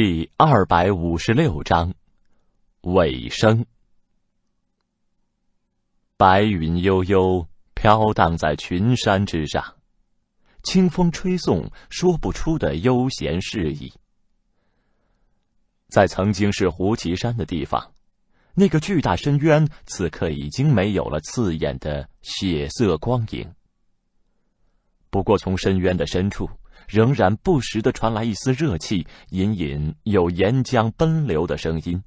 第二百五十六章尾声。白云悠悠飘荡在群山之上，清风吹送说不出的悠闲诗意。在曾经是胡旗山的地方，那个巨大深渊此刻已经没有了刺眼的血色光影。不过，从深渊的深处。仍然不时的传来一丝热气，隐隐有岩浆奔流的声音。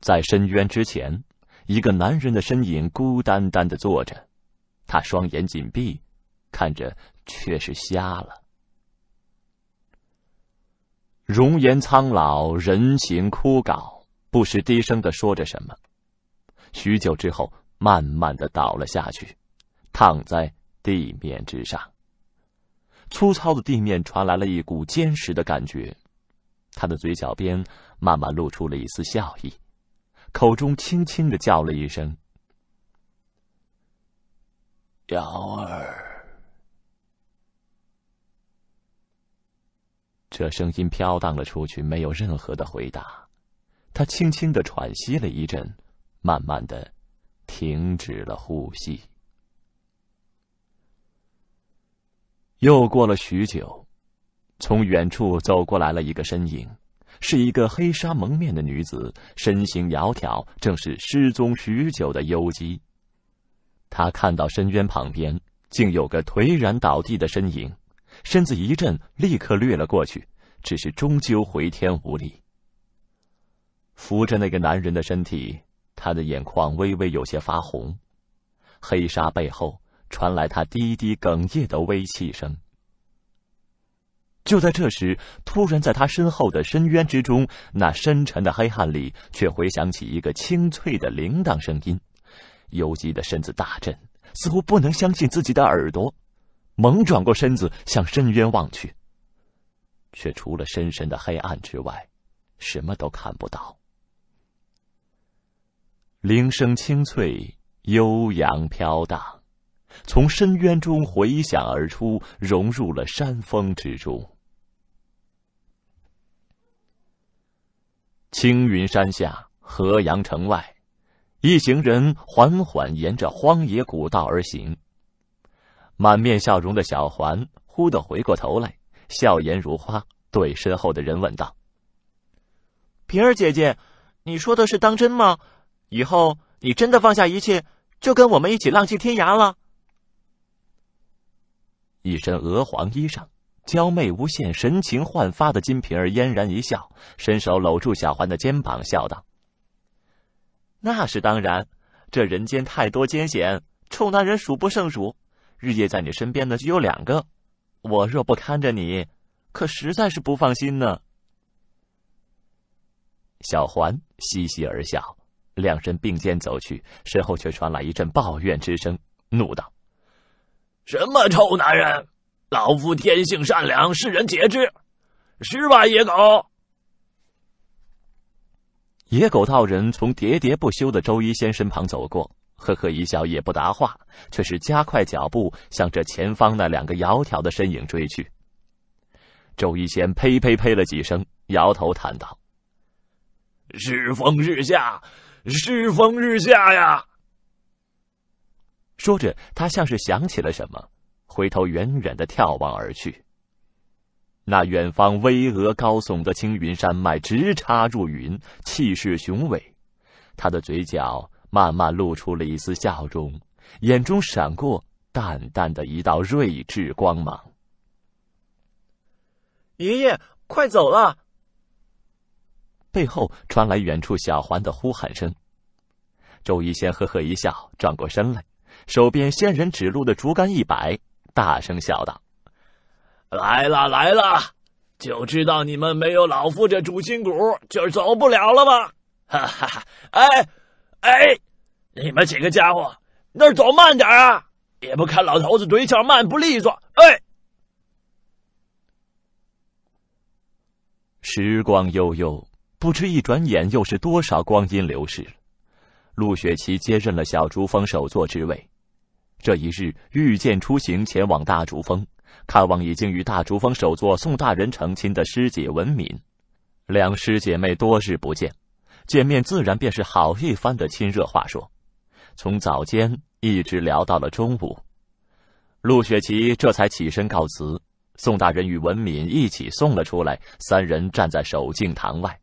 在深渊之前，一个男人的身影孤单单的坐着，他双眼紧闭，看着却是瞎了。容颜苍老，人形枯槁，不时低声的说着什么。许久之后，慢慢的倒了下去，躺在地面之上。粗糙的地面传来了一股坚实的感觉，他的嘴角边慢慢露出了一丝笑意，口中轻轻的叫了一声：“瑶儿。”这声音飘荡了出去，没有任何的回答。他轻轻的喘息了一阵，慢慢的停止了呼吸。又过了许久，从远处走过来了一个身影，是一个黑纱蒙面的女子，身形窈窕，正是失踪许久的幽姬。她看到深渊旁边竟有个颓然倒地的身影，身子一震，立刻掠了过去，只是终究回天无力。扶着那个男人的身体，他的眼眶微微有些发红，黑纱背后。传来他低低哽咽的微气声。就在这时，突然在他身后的深渊之中，那深沉的黑暗里，却回响起一个清脆的铃铛声音。游击的身子大震，似乎不能相信自己的耳朵，猛转过身子向深渊望去，却除了深深的黑暗之外，什么都看不到。铃声清脆悠扬飘荡。从深渊中回响而出，融入了山峰之中。青云山下，河阳城外，一行人缓缓沿着荒野古道而行。满面笑容的小环忽地回过头来，笑颜如花，对身后的人问道：“萍儿姐姐，你说的是当真吗？以后你真的放下一切，就跟我们一起浪迹天涯了？”一身鹅黄衣裳，娇媚无限，神情焕发的金瓶儿嫣然一笑，伸手搂住小环的肩膀，笑道：“那是当然，这人间太多艰险，臭男人数不胜数，日夜在你身边的只有两个，我若不看着你，可实在是不放心呢。”小环嘻嘻而笑，两人并肩走去，身后却传来一阵抱怨之声，怒道。什么臭男人！老夫天性善良，世人皆知。是吧，野狗？野狗道人从喋喋不休的周一仙身旁走过，呵呵一笑，也不答话，却是加快脚步，向着前方那两个窈窕的身影追去。周一仙呸呸呸了几声，摇头叹道：“世风日下，世风日下呀！”说着，他像是想起了什么，回头远远的眺望而去。那远方巍峨高耸的青云山脉直插入云，气势雄伟。他的嘴角慢慢露出了一丝笑容，眼中闪过淡淡的一道睿智光芒。爷爷，快走了！背后传来远处小环的呼喊声。周一仙呵呵一笑，转过身来。手边仙人指路的竹竿一摆，大声笑道：“来了来了，就知道你们没有老夫这主心骨，就走不了了吧？哈哈哈！哎，哎，你们几个家伙，那儿走慢点啊！也不看老头子腿脚慢不利索，哎。”时光悠悠，不知一转眼又是多少光阴流逝。陆雪琪接任了小竹峰首座之位，这一日御剑出行前往大竹峰，看望已经与大竹峰首座宋大人成亲的师姐文敏。两师姐妹多日不见，见面自然便是好一番的亲热话说，从早间一直聊到了中午。陆雪琪这才起身告辞，宋大人与文敏一起送了出来，三人站在守敬堂外。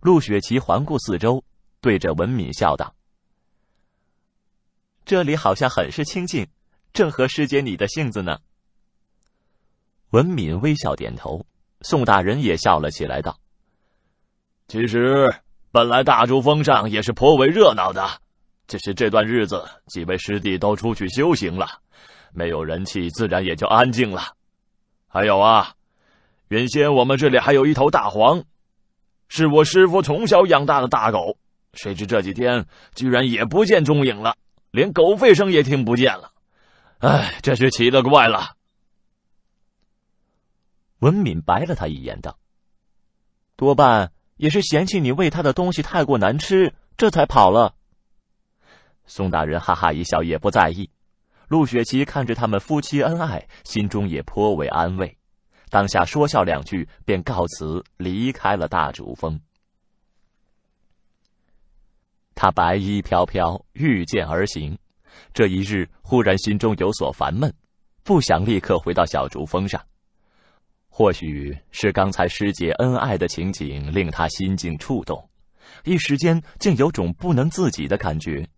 陆雪琪环顾四周。对着文敏笑道：“这里好像很是清静，正合师姐你的性子呢。”文敏微笑点头，宋大人也笑了起来，道：“其实本来大珠峰上也是颇为热闹的，只是这段日子几位师弟都出去修行了，没有人气，自然也就安静了。还有啊，原先我们这里还有一头大黄，是我师父从小养大的大狗。”谁知这几天居然也不见踪影了，连狗吠声也听不见了。哎，这是奇了怪了。文敏白了他一眼，道：“多半也是嫌弃你喂他的东西太过难吃，这才跑了。”宋大人哈哈一笑，也不在意。陆雪琪看着他们夫妻恩爱，心中也颇为安慰。当下说笑两句，便告辞离开了大竹峰。他白衣飘飘，御剑而行。这一日忽然心中有所烦闷，不想立刻回到小竹峰上。或许是刚才师姐恩爱的情景令他心境触动，一时间竟有种不能自己的感觉。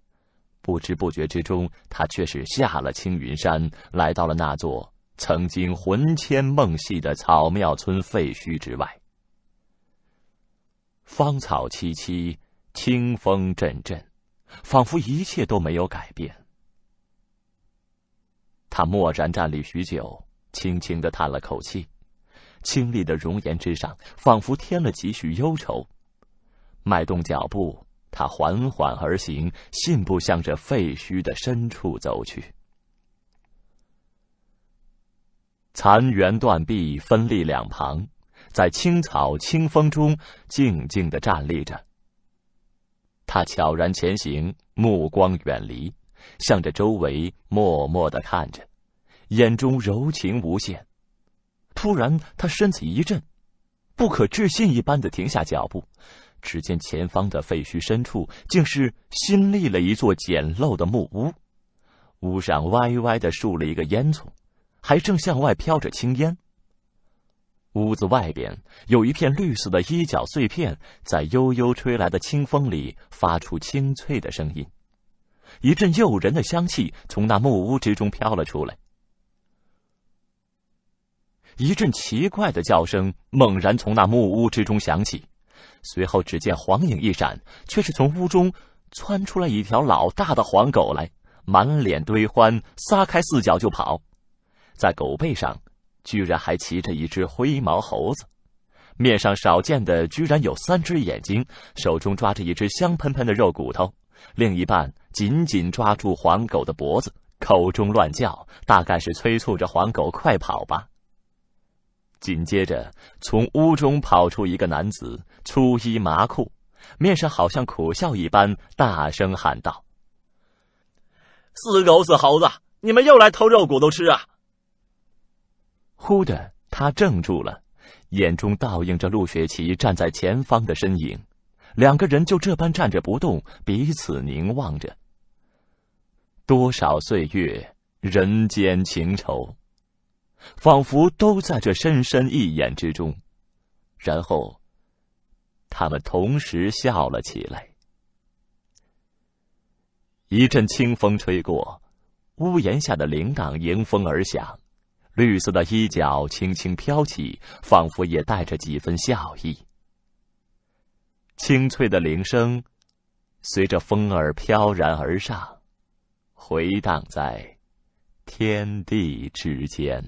不知不觉之中，他却是下了青云山，来到了那座曾经魂牵梦系的草庙村废墟之外。芳草萋萋。清风阵阵，仿佛一切都没有改变。他默然站立许久，轻轻的叹了口气，清丽的容颜之上仿佛添了几许忧愁。迈动脚步，他缓缓而行，信步向着废墟的深处走去。残垣断壁分立两旁，在青草清风中静静的站立着。他悄然前行，目光远离，向着周围默默的看着，眼中柔情无限。突然，他身子一震，不可置信一般的停下脚步。只见前方的废墟深处，竟是新立了一座简陋的木屋，屋上歪歪的竖了一个烟囱，还正向外飘着青烟。屋子外边有一片绿色的衣角碎片，在悠悠吹来的清风里发出清脆的声音。一阵诱人的香气从那木屋之中飘了出来。一阵奇怪的叫声猛然从那木屋之中响起，随后只见黄影一闪，却是从屋中窜出来一条老大的黄狗来，满脸堆欢，撒开四脚就跑，在狗背上。居然还骑着一只灰毛猴子，面上少见的居然有三只眼睛，手中抓着一只香喷喷的肉骨头，另一半紧紧抓住黄狗的脖子，口中乱叫，大概是催促着黄狗快跑吧。紧接着，从屋中跑出一个男子，粗衣麻裤，面上好像苦笑一般，大声喊道：“死狗死猴子，你们又来偷肉骨头吃啊！”忽的，他怔住了，眼中倒映着陆雪琪站在前方的身影。两个人就这般站着不动，彼此凝望着。多少岁月，人间情仇，仿佛都在这深深一眼之中。然后，他们同时笑了起来。一阵清风吹过，屋檐下的铃铛迎风而响。绿色的衣角轻轻飘起，仿佛也带着几分笑意。清脆的铃声，随着风儿飘然而上，回荡在天地之间。